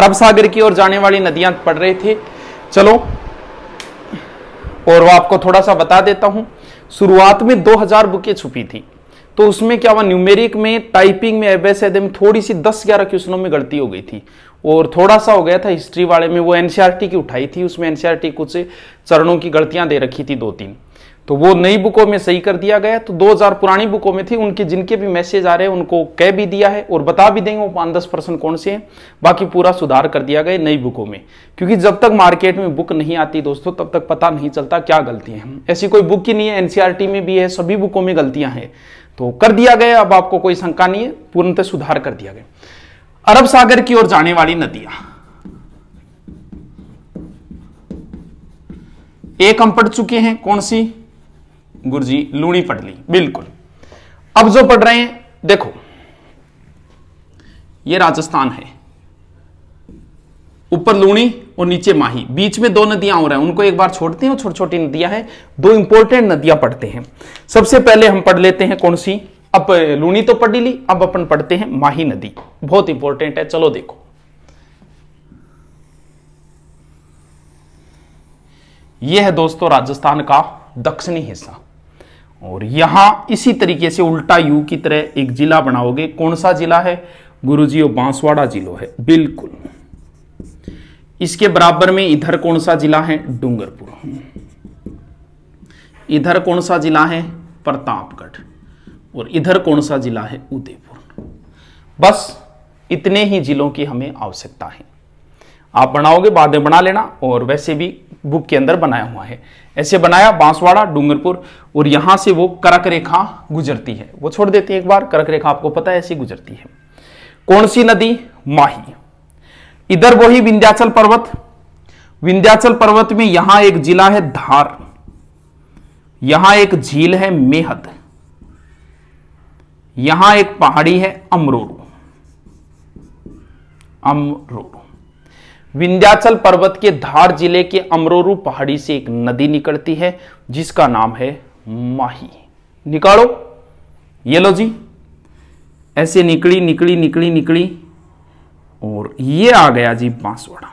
अरब सागर की ओर जाने वाली नदियां पड़ रहे थे चलो और वो आपको थोड़ा सा बता देता हूं शुरुआत में 2000 हजार बुकें छुपी थी तो उसमें क्या हुआ न्यूमेरिक में टाइपिंग में एबेसैद में थोड़ी सी 10 ग्यारह क्वेश्चनों में गलती हो गई थी और थोड़ा सा हो गया था हिस्ट्री वाले में वो एनसीआरटी e की उठाई थी उसमें एनसीआरटी e कुछ चरणों की गलतियां दे रखी थी दो तीन तो वो नई बुकों में सही कर दिया गया तो 2000 पुरानी बुकों में थी उनके जिनके भी मैसेज आ रहे हैं उनको कह भी दिया है और बता भी देंगे वो पाँच दस परसेंट कौन से हैं बाकी पूरा सुधार कर दिया गया नई बुकों में क्योंकि जब तक मार्केट में बुक नहीं आती दोस्तों तब तक पता नहीं चलता क्या गलतियां हैं ऐसी कोई बुक ही नहीं है एनसीआरटी में भी है सभी बुकों में गलतियां हैं तो कर दिया गया अब आपको कोई शंका नहीं है पूर्णतः सुधार कर दिया गया अरब सागर की ओर जाने वाली नदियां एक हम पढ़ चुके हैं कौन सी गुरुजी लूणी पढ़ ली बिल्कुल अब जो पढ़ रहे हैं देखो ये राजस्थान है ऊपर लूणी और नीचे माही बीच में दो नदियां हो रहा है उनको एक बार छोड़ते हैं छोटी छोटी नदियां हैं दो इंपॉर्टेंट नदियां पढ़ते हैं सबसे पहले हम पढ़ लेते हैं कौन सी अब लूणी तो पढ़ी ली अब अपन पढ़ते हैं माही नदी बहुत इंपॉर्टेंट है चलो देखो यह है दोस्तों राजस्थान का दक्षिणी हिस्सा और यहां इसी तरीके से उल्टा यू की तरह एक जिला बनाओगे कौन सा जिला है गुरु जी और बांसवाड़ा जिलो है बिल्कुल इसके बराबर में इधर कौन सा जिला है डूंगरपुर इधर कौन सा जिला है प्रतापगढ़ और इधर कौन सा जिला है उदयपुर बस इतने ही जिलों की हमें आवश्यकता है आप बनाओगे बाद में बना लेना और वैसे भी बुक के अंदर बनाया हुआ है ऐसे बनाया बांसवाड़ा डूंगरपुर और यहां से वो करक रेखा गुजरती है वो छोड़ देते हैं एक बार करक रेखा आपको पता है ऐसी गुजरती है कौन सी नदी माही इधर वही विंध्याचल पर्वत विंध्याचल पर्वत में यहां एक जिला है धार यहां एक झील है मेहद यहां एक पहाड़ी है अमरोरू अमरोरू विंध्याचल पर्वत के धार जिले के अमरोरू पहाड़ी से एक नदी निकलती है जिसका नाम है माही निकालो ये लो जी ऐसे निकली निकली निकली निकली और ये आ गया जी बांसवाड़ा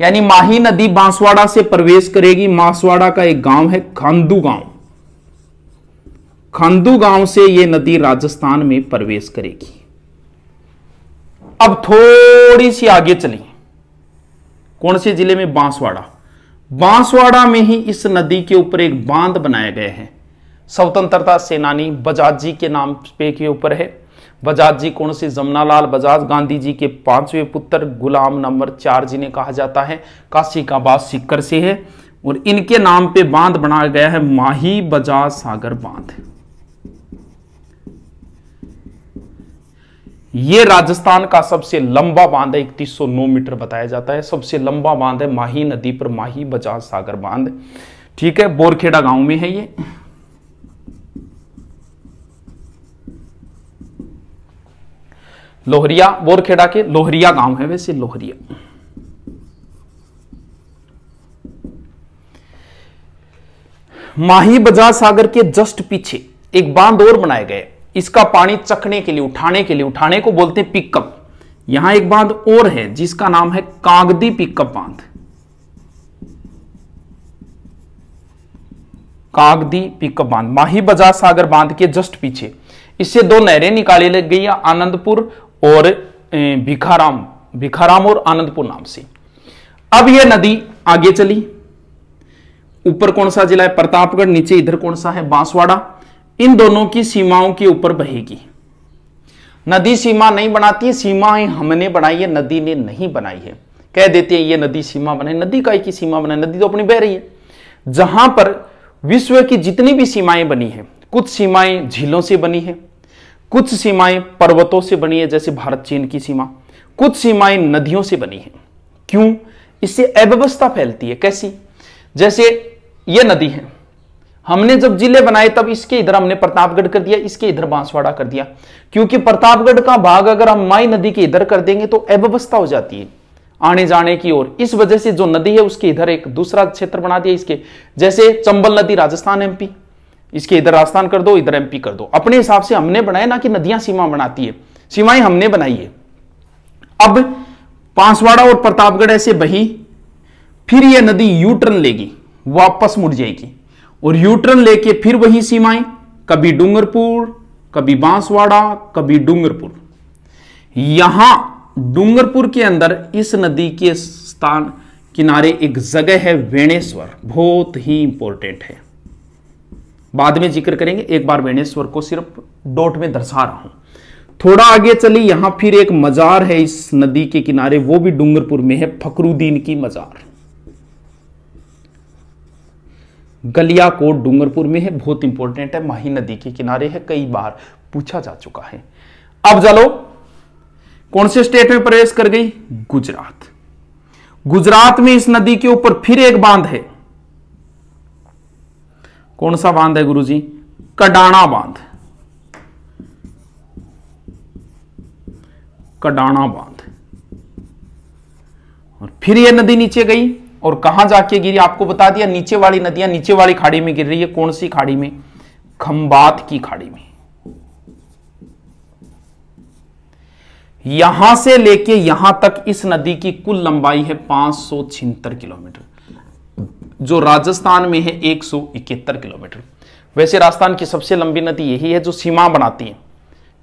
यानी माही नदी बांसवाड़ा से प्रवेश करेगी बांसवाड़ा का एक गांव है खांदू गांव खांदू गांव से यह नदी राजस्थान में प्रवेश करेगी अब थोड़ी सी आगे चलिए कौन से जिले में बांसवाड़ा बांसवाड़ा में ही इस नदी के ऊपर एक बांध बनाया गया है स्वतंत्रता सेनानी बजाज जी के नाम पे के ऊपर है बजाज जी कौन से जमुनालाल बजाज गांधी जी के पांचवें पुत्र गुलाम नंबर चार जी ने कहा जाता है काशी का बात सिक्कर से है और इनके नाम पे बांध बनाया गया है माही बजाज सागर बांध ये राजस्थान का सबसे लंबा बांध है इकतीस मीटर बताया जाता है सबसे लंबा बांध है माही नदी पर माही बजाज सागर बांध ठीक है बोरखेड़ा गांव में है ये लोहरिया बोरखेड़ा के लोहरिया गांव है वैसे लोहरिया माही बजाज सागर के जस्ट पीछे एक बांध और बनाए गए इसका पानी चखने के लिए उठाने के लिए उठाने को बोलते हैं पिकअप यहां एक बांध और है जिसका नाम है कागदी पिकअप बांध कागदी पिकअप बांध माही बजाज सागर बांध के जस्ट पीछे इससे दो नहरें निकाली लग गई आनंदपुर और भिखाराम भिखाराम और आनंदपुर नाम से अब यह नदी आगे चली ऊपर कौन सा जिला है प्रतापगढ़ नीचे इधर कौन सा है बांसवाड़ा इन दोनों की सीमाओं के ऊपर बहेगी नदी सीमा नहीं बनाती है सीमाएं हमने बनाई है नदी ने नहीं बनाई है कह देते हैं ये नदी सीमा बनाई नदी का ही सीमा बनाई नदी तो अपनी बह रही है जहां पर विश्व की जितनी भी सीमाएं बनी है कुछ सीमाएं झीलों से बनी है कुछ सीमाएं पर्वतों से बनी है जैसे भारत चीन की सीमा कुछ सीमाएं नदियों से बनी है क्यों इससे अव्यवस्था फैलती है कैसी जैसे यह नदी है हमने जब जिले बनाए तब इसके इधर हमने प्रतापगढ़ कर दिया इसके इधर बांसवाड़ा कर दिया क्योंकि प्रतापगढ़ का भाग अगर हम माई नदी के इधर कर देंगे तो अव्यवस्था हो जाती है आने जाने की ओर इस वजह से जो नदी है उसके इधर एक दूसरा क्षेत्र बना दिया इसके जैसे चंबल नदी राजस्थान एमपी इसके इधर राजस्थान कर दो इधर एमपी कर दो अपने हिसाब से हमने बनाया ना कि नदियां सीमा बनाती है सीमाएं हमने बनाई है अब पांसवाड़ा और प्रतापगढ़ ऐसे बही फिर यह नदी यू टर्न लेगी वापस मुड़ जाएगी और यूट्रन लेके फिर वही सीमाएं कभी डूंगरपुर कभी बांसवाड़ा कभी डूंगरपुर यहां डूंगरपुर के अंदर इस नदी के स्थान किनारे एक जगह है वेणेश्वर बहुत ही इंपॉर्टेंट है बाद में जिक्र करेंगे एक बार वेणेश्वर को सिर्फ डॉट में दर्शा रहा हूं थोड़ा आगे चली यहां फिर एक मजार है इस नदी के किनारे वो भी डूंगरपुर में है फकरुद्दीन की मजार गलिया कोट डूंगरपुर में है बहुत इंपॉर्टेंट है माही नदी के किनारे है कई बार पूछा जा चुका है अब चलो कौन से स्टेट में प्रवेश कर गई गुजरात गुजरात में इस नदी के ऊपर फिर एक बांध है कौन सा बांध है गुरुजी कडाना बांध कडाना बांध और फिर यह नदी नीचे गई और कहां जाके गिरी आपको बता दिया नीचे वाली नदियां नीचे वाली खाड़ी में गिर रही है कौन सी खाड़ी में खंबात की खाड़ी में यहां से लेके यहां तक इस नदी की कुल लंबाई है पांच किलोमीटर जो राजस्थान में है एक किलोमीटर वैसे राजस्थान की सबसे लंबी नदी यही है जो सीमा बनाती है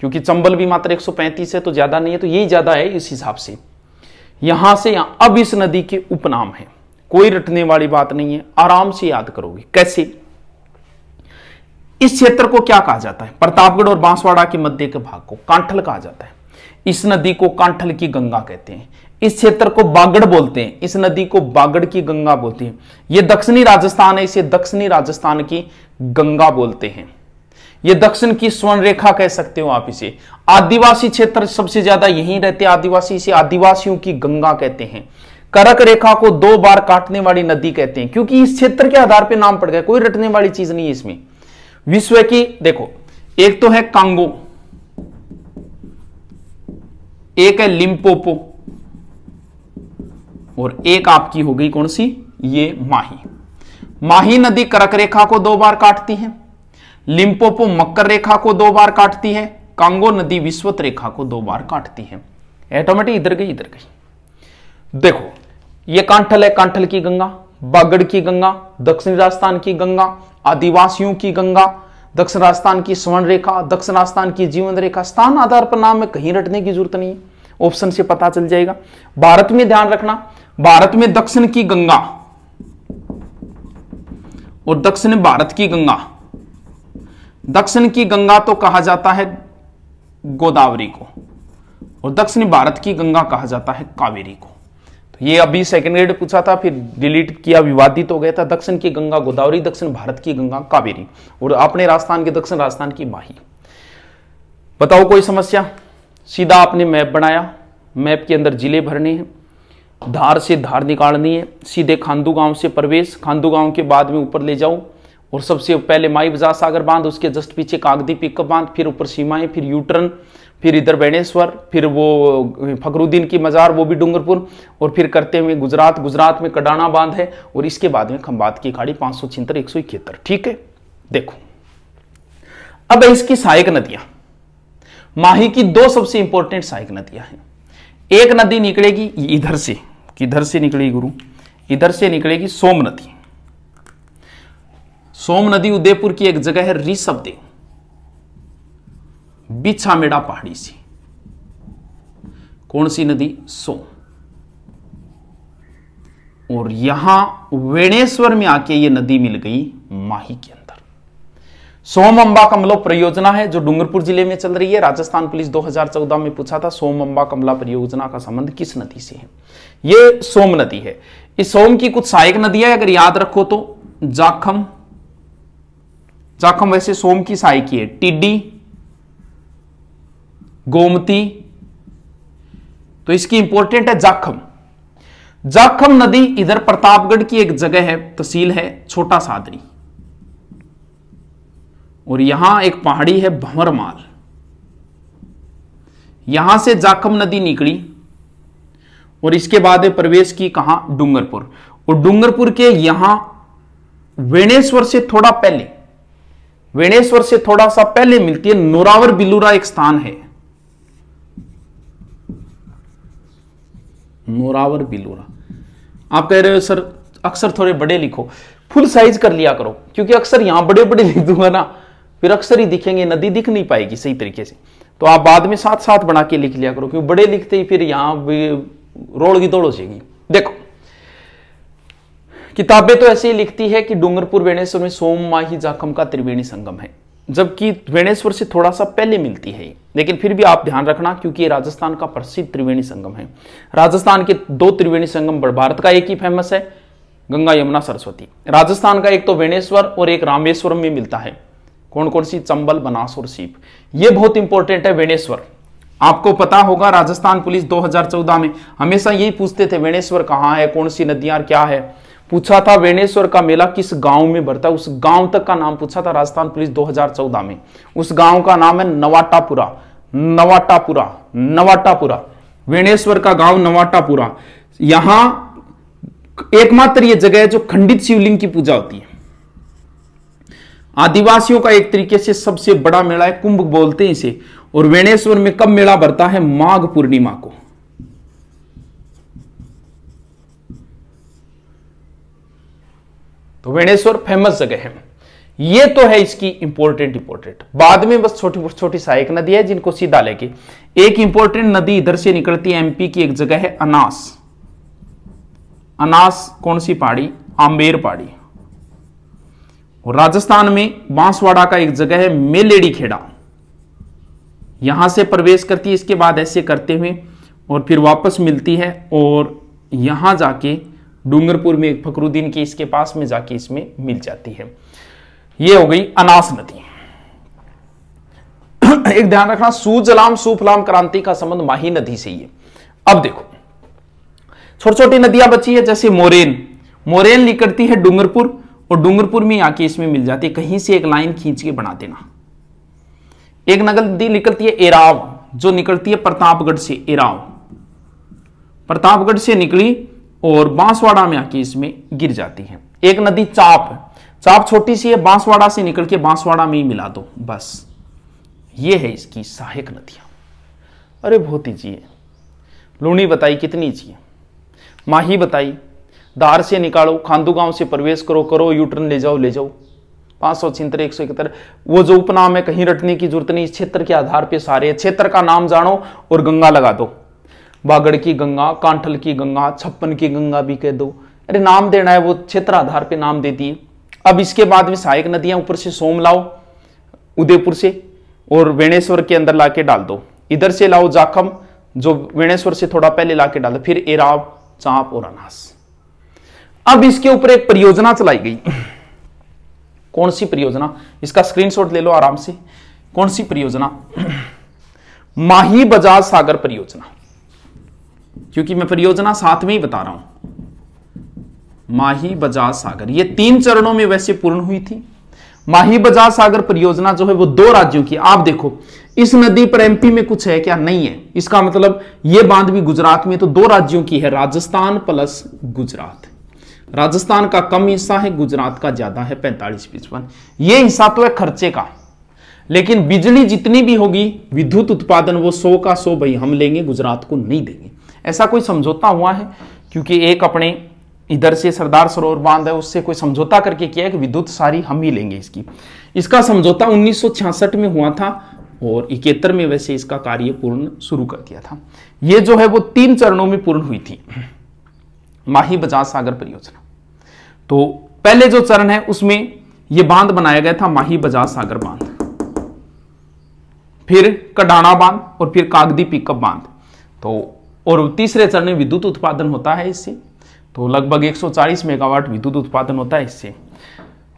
क्योंकि चंबल भी मात्र 135 है तो ज्यादा नहीं है तो यही ज्यादा है इस हिसाब से यहां से यहां अब इस नदी के उपनाम है कोई रटने वाली बात नहीं है आराम से याद करोगे कैसे इस क्षेत्र को क्या कहा जाता है प्रतापगढ़ और बांसवाड़ा के मध्य के भाग को कांठल कहा जाता है इस नदी को कांठल की गंगा कहते हैं इस क्षेत्र को बागड़ बोलते हैं इस नदी को बागड़ की गंगा बोलते हैं ये दक्षिणी राजस्थान है इसे दक्षिणी राजस्थान की गंगा बोलते हैं ये दक्षिण की स्वर्ण रेखा कह सकते हो आप इसे आदिवासी क्षेत्र सबसे ज्यादा यहीं रहते आदिवासी इसे आदिवासियों की गंगा कहते हैं करक रेखा को दो बार काटने वाली नदी कहते हैं क्योंकि इस क्षेत्र के आधार पर नाम पड़ गया कोई रटने वाली चीज नहीं है इसमें विश्व की देखो एक तो है कांगो एक है लिम्पोपो और एक आपकी हो गई कौन सी ये माही माही नदी करक रेखा को दो बार काटती है लिम्पोपो मकर रेखा को दो बार काटती है कांगो नदी विश्वत रेखा को दो बार काटती है ऑटोमेटिक इधर गई इधर गई देखो ये कांठल है कांठल की गंगा बागड़ की गंगा दक्षिण राजस्थान की गंगा आदिवासियों की गंगा दक्षिण राजस्थान की स्वर्ण रेखा दक्षिण राजस्थान की जीवन रेखा स्थान आधार पर नाम में कहीं रटने की जरूरत नहीं है ऑप्शन से पता चल जाएगा भारत में ध्यान रखना भारत में दक्षिण की गंगा और दक्षिण भारत की गंगा दक्षिण की गंगा तो कहा जाता है गोदावरी को और दक्षिण भारत की गंगा कहा जाता है कावेरी को तो ये अभी सेकेंड ग्रेड पूछा था फिर डिलीट किया विवादित हो गया था दक्षिण की गंगा गोदावरी दक्षिण भारत की गंगा कावेरी और अपने राजस्थान के दक्षिण राजस्थान की माही बताओ कोई समस्या सीधा आपने मैप बनाया मैप के अंदर जिले भरने हैं धार से धार निकालनी है सीधे खांदू गांव से प्रवेश खांदू गांव के बाद में ऊपर ले जाऊं और सबसे पहले माई बजाज सागर बांध उसके जस्ट पीछे कागदी पिकअप बांध फिर ऊपर सीमाएं फिर यूटर्न फिर इधर बैनेश्वर फिर वो फकरुद्दीन की मज़ार वो भी डूंगरपुर और फिर करते हुए गुजरात गुजरात में कडाना बांध है और इसके बाद में खम्बात की खाड़ी पाँच सौ छिहत्तर एक सौ इकहत्तर ठीक है देखो अब है इसकी सहायक नदियां माही की दो सबसे इंपॉर्टेंट सहायक नदियां हैं एक नदी निकलेगी इधर से किधर से निकलेगी गुरु इधर से निकलेगी सोम नदी सोम नदी उदयपुर की एक जगह है रिसबदेव बिछामेड़ा पहाड़ी सी कौन सी नदी सोम और यहां वेणेश्वर में आके ये नदी मिल गई माही के अंदर सोम अंबा कमला मतलब परियोजना है जो डूंगरपुर जिले में चल रही है राजस्थान पुलिस 2014 में पूछा था सोम अंबा कमला मतलब परियोजना का संबंध किस नदी से है ये सोम नदी है इस सोम की कुछ सहायक नदियां अगर याद रखो तो जाखम जाखम वैसे सोम की साई की है टिड्डी गोमती तो इसकी इंपॉर्टेंट है जाखम जाखम नदी इधर प्रतापगढ़ की एक जगह है तहसील है छोटा सादरी और यहां एक पहाड़ी है भंवरमाल यहां से जाखम नदी निकली और इसके बाद है प्रवेश की कहा डूंगरपुर और डूंगरपुर के यहां वेणेश्वर से थोड़ा पहले वेणेश्वर से थोड़ा सा पहले मिलती है नोरावर बिलूरा एक स्थान है नोरावर बिलूरा आप कह रहे हो सर अक्सर थोड़े बड़े लिखो फुल साइज कर लिया करो क्योंकि अक्सर यहां बड़े बड़े लिख दूंगा ना फिर अक्सर ही दिखेंगे नदी दिख नहीं पाएगी सही तरीके से तो आप बाद में साथ साथ बना के लिख लिया करो क्योंकि बड़े लिखते ही फिर यहां रोड़ की दौड़ हो जाएगी देखो किताबें तो ऐसे ही लिखती है कि डूंगरपुर वेणेश्वर में सोम माही जाखम का त्रिवेणी संगम है जबकि वेणेश्वर से थोड़ा सा पहले मिलती है लेकिन फिर भी आप ध्यान रखना क्योंकि ये राजस्थान का प्रसिद्ध त्रिवेणी संगम है राजस्थान के दो त्रिवेणी संगम भारत का एक ही फेमस है गंगा यमुना सरस्वती राजस्थान का एक तो वेणेश्वर और एक रामेश्वरम में मिलता है कौन कौन सी चंबल बनास और सीप ये बहुत इंपॉर्टेंट है वेणेश्वर आपको पता होगा राजस्थान पुलिस 2014 में हमेशा यही पूछते थे वेणेश्वर कहाँ है कौन सी नदियां क्या है पूछा था वेणेश्वर का मेला किस गांव में भरता है उस गांव तक का नाम पूछा था राजस्थान पुलिस 2014 में उस गांव का नाम है नवाटापुरा नवाटापुरा नवाटापुरा वेणेश्वर का गांव नवाटापुरा यहां एकमात्र ये जगह है जो खंडित शिवलिंग की पूजा होती है आदिवासियों का एक तरीके से सबसे बड़ा मेला है कुंभ बोलते हैं इसे और वेणेश्वर में कब मेला भरता है माघ पूर्णिमा को तो वेणेश्वर फेमस जगह है ये तो है इसकी इंपॉर्टेंट इंपॉर्टेंट बाद में बस छोटी छोटी सहायक नदी है जिनको सीधा लेके एक इंपॉर्टेंट नदी इधर से निकलती है एमपी की एक जगह है अनास अनास कौन सी पहाड़ी आंबेर पहाड़ी और राजस्थान में बांसवाड़ा का एक जगह है मेलेडी खेड़ा यहां से प्रवेश करती है इसके बाद ऐसे करते हुए और फिर वापस मिलती है और यहां जाके डूंगरपुर में फकरुद्दीन के इसके पास में जाके इसमें मिल जाती है ये हो गई अनास नदी एक ध्यान रखना सूजलाम सुफलाम क्रांति का संबंध माही नदी से ही है अब देखो छोटी छोटी नदियां बची है जैसे मोरेन मोरेन निकलती है डूंगरपुर और डूंगरपुर में आके इसमें मिल जाती है कहीं से एक लाइन खींच के बना देना एक नदी निकलती है एराव जो निकलती है प्रतापगढ़ से एराव प्रतापगढ़ से निकली और बांसवाड़ा में आके इसमें गिर जाती है एक नदी चाप चाप छोटी सी है बांसवाड़ा से निकल के बांसवाड़ा में ही मिला दो बस ये है इसकी सहायक नदियां अरे बहुत ही चाहिए लूणी बताई कितनी चाहिए माही बताई दार से निकालो खांदू गांव से प्रवेश करो करो यूटर्न ले जाओ ले जाओ पांच सौ छिहत्तर एक सौ इकहत्तर वो जो उपनाम है कहीं रटने की जरूरत नहीं इस क्षेत्र के आधार पर सारे क्षेत्र का नाम जानो और गंगा लगा दो बागड़ की गंगा कांठल की गंगा छप्पन की गंगा भी कह दो अरे नाम देना है वो क्षेत्र आधार पे नाम दे दिए अब इसके बाद में सहायक नदियां ऊपर से सोम लाओ उदयपुर से और वेणेश्वर के अंदर लाके डाल दो इधर से लाओ जाखम जो वेणेश्वर से थोड़ा पहले लाके डाल दो फिर एराव चाप और अनास अब इसके ऊपर एक परियोजना चलाई गई कौन सी परियोजना इसका स्क्रीनशॉट ले लो आराम से कौन सी परियोजना माही बजाज सागर परियोजना क्योंकि मैं परियोजना साथ में ही बता रहा हूं माही बजाज सागर ये तीन चरणों में वैसे पूर्ण हुई थी माही बजाज सागर परियोजना जो है वो दो राज्यों की आप देखो इस नदी पर एमपी में कुछ है क्या नहीं है इसका मतलब ये बांध भी गुजरात में तो दो राज्यों की है राजस्थान प्लस गुजरात राजस्थान का कम हिस्सा है गुजरात का ज्यादा है पैंतालीस पिचपन ये हिस्सा तो है खर्चे का लेकिन बिजली जितनी भी होगी विद्युत उत्पादन वो सौ का सौ भाई हम लेंगे गुजरात को नहीं देंगे ऐसा कोई समझौता हुआ है क्योंकि एक अपने इधर से सरदार सरोवर बांध है उससे कोई समझौता करके किया कि विद्युत सारी हम ही लेंगे इसकी इसका समझौता 1966 में हुआ था और इकहत्तर में वैसे इसका कार्य पूर्ण शुरू कर दिया था यह जो है वो तीन चरणों में पूर्ण हुई थी माही बजाज सागर परियोजना तो पहले जो चरण है उसमें यह बांध बनाया गया था माही बजाज सागर बांध फिर कडाना बांध और फिर कागदी पिकअप बांध तो और तीसरे चरण में विद्युत उत्पादन होता है इससे तो लगभग 140 मेगावाट विद्युत उत्पादन होता है इससे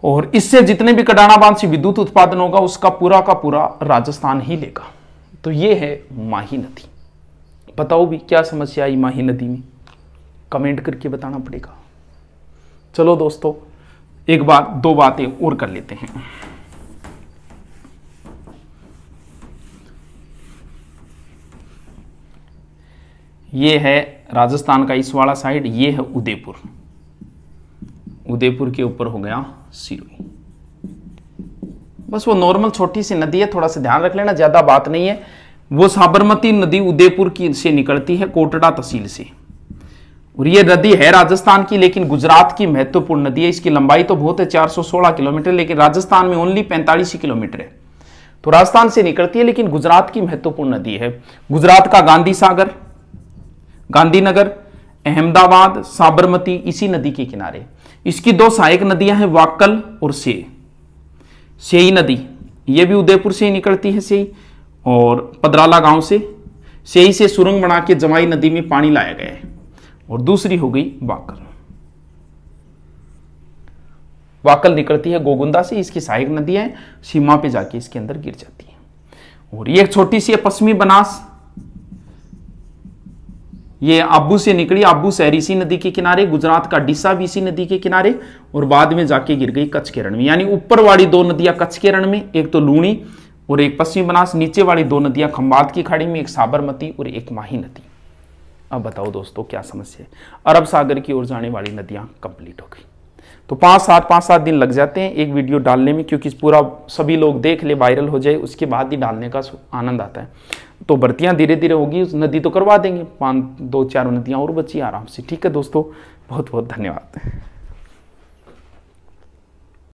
और इससे जितने भी कडाणा बांध से विद्युत उत्पादन होगा उसका पूरा का पूरा राजस्थान ही लेगा तो ये है माही नदी बताओ भी क्या समस्या आई माही नदी में कमेंट करके बताना पड़ेगा चलो दोस्तों एक बात दो बातें और कर लेते हैं ये है राजस्थान का इस वाला साइड ये है उदयपुर उदयपुर के ऊपर हो गया सिरोही बस वो नॉर्मल छोटी सी नदी है थोड़ा सा ध्यान रख लेना ज़्यादा बात नहीं है वो साबरमती नदी उदयपुर की से निकलती है कोटड़ा तहसील से और ये नदी है राजस्थान की लेकिन गुजरात की महत्वपूर्ण नदी है इसकी लंबाई तो बहुत है 416 किलोमीटर लेकिन राजस्थान में ओनली पैंतालीस किलोमीटर है तो राजस्थान से निकलती है लेकिन गुजरात की महत्वपूर्ण नदी है गुजरात का गांधी सागर गांधीनगर अहमदाबाद साबरमती इसी नदी के किनारे इसकी दो सहायक नदियां हैं वाकल और से सेई नदी यह भी उदयपुर से ही निकलती है सेई और पदराला गांव से सेई से सुरंग बना के जमाई नदी में पानी लाया गया है और दूसरी हो गई वाकल वाकल निकलती है गोगुंदा से इसकी सहायक नदियां है सीमा पे जाके इसके अंदर गिर जाती है और ये एक छोटी सी है पश्चिमी बनास ये आबू से निकली आबू सहरीसी नदी के किनारे गुजरात का डिसा बीसी नदी के किनारे और बाद में जाके गिर गई कच्छ के रण में यानी ऊपर वाली दो नदियां कच्छ के रण में एक तो लूणी और एक पश्चिम बनास नीचे वाली दो नदियां खंबात की खाड़ी में एक साबरमती और एक माही नदी अब बताओ दोस्तों क्या समस्या है अरब सागर की ओर जाने वाली नदियां कंप्लीट हो गई तो पाँच सात पांच सात दिन लग जाते हैं एक वीडियो डालने में क्योंकि पूरा सभी लोग देख ले वायरल हो जाए उसके बाद ही डालने का आनंद आता है तो बर्तियाँ धीरे धीरे होगी उस नदी तो करवा देंगे पाँच दो चार नदियाँ और बची आराम से ठीक है दोस्तों बहुत बहुत धन्यवाद